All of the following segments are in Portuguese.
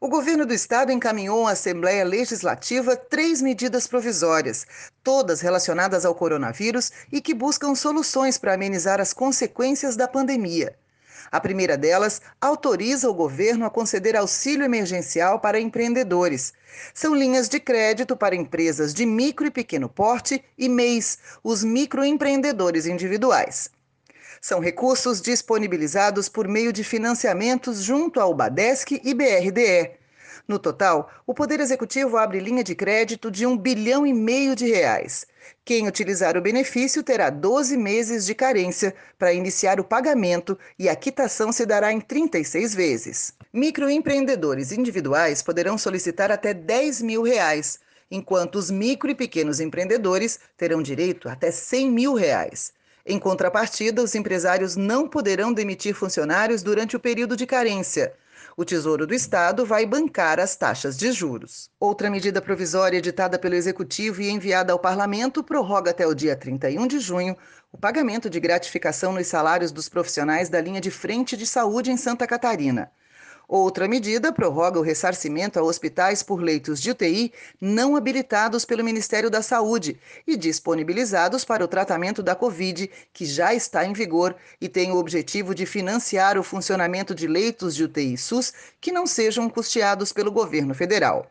O governo do estado encaminhou à Assembleia Legislativa três medidas provisórias, todas relacionadas ao coronavírus e que buscam soluções para amenizar as consequências da pandemia. A primeira delas autoriza o governo a conceder auxílio emergencial para empreendedores. São linhas de crédito para empresas de micro e pequeno porte e MEIs, os microempreendedores individuais. São recursos disponibilizados por meio de financiamentos junto ao Badesc e BRDE. No total, o Poder Executivo abre linha de crédito de um bilhão e meio de reais. Quem utilizar o benefício terá 12 meses de carência para iniciar o pagamento e a quitação se dará em 36 vezes. Microempreendedores individuais poderão solicitar até 10 mil reais, enquanto os micro e pequenos empreendedores terão direito a até 100 mil reais. Em contrapartida, os empresários não poderão demitir funcionários durante o período de carência. O Tesouro do Estado vai bancar as taxas de juros. Outra medida provisória editada pelo Executivo e enviada ao Parlamento prorroga até o dia 31 de junho o pagamento de gratificação nos salários dos profissionais da linha de frente de saúde em Santa Catarina. Outra medida prorroga o ressarcimento a hospitais por leitos de UTI não habilitados pelo Ministério da Saúde e disponibilizados para o tratamento da Covid, que já está em vigor e tem o objetivo de financiar o funcionamento de leitos de UTI SUS que não sejam custeados pelo governo federal.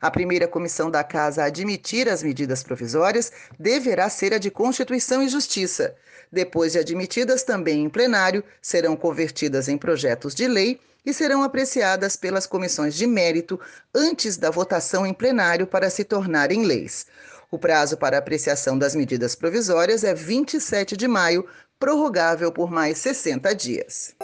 A primeira comissão da Casa a admitir as medidas provisórias deverá ser a de Constituição e Justiça. Depois de admitidas também em plenário, serão convertidas em projetos de lei e serão apreciadas pelas comissões de mérito antes da votação em plenário para se tornarem leis. O prazo para apreciação das medidas provisórias é 27 de maio, prorrogável por mais 60 dias.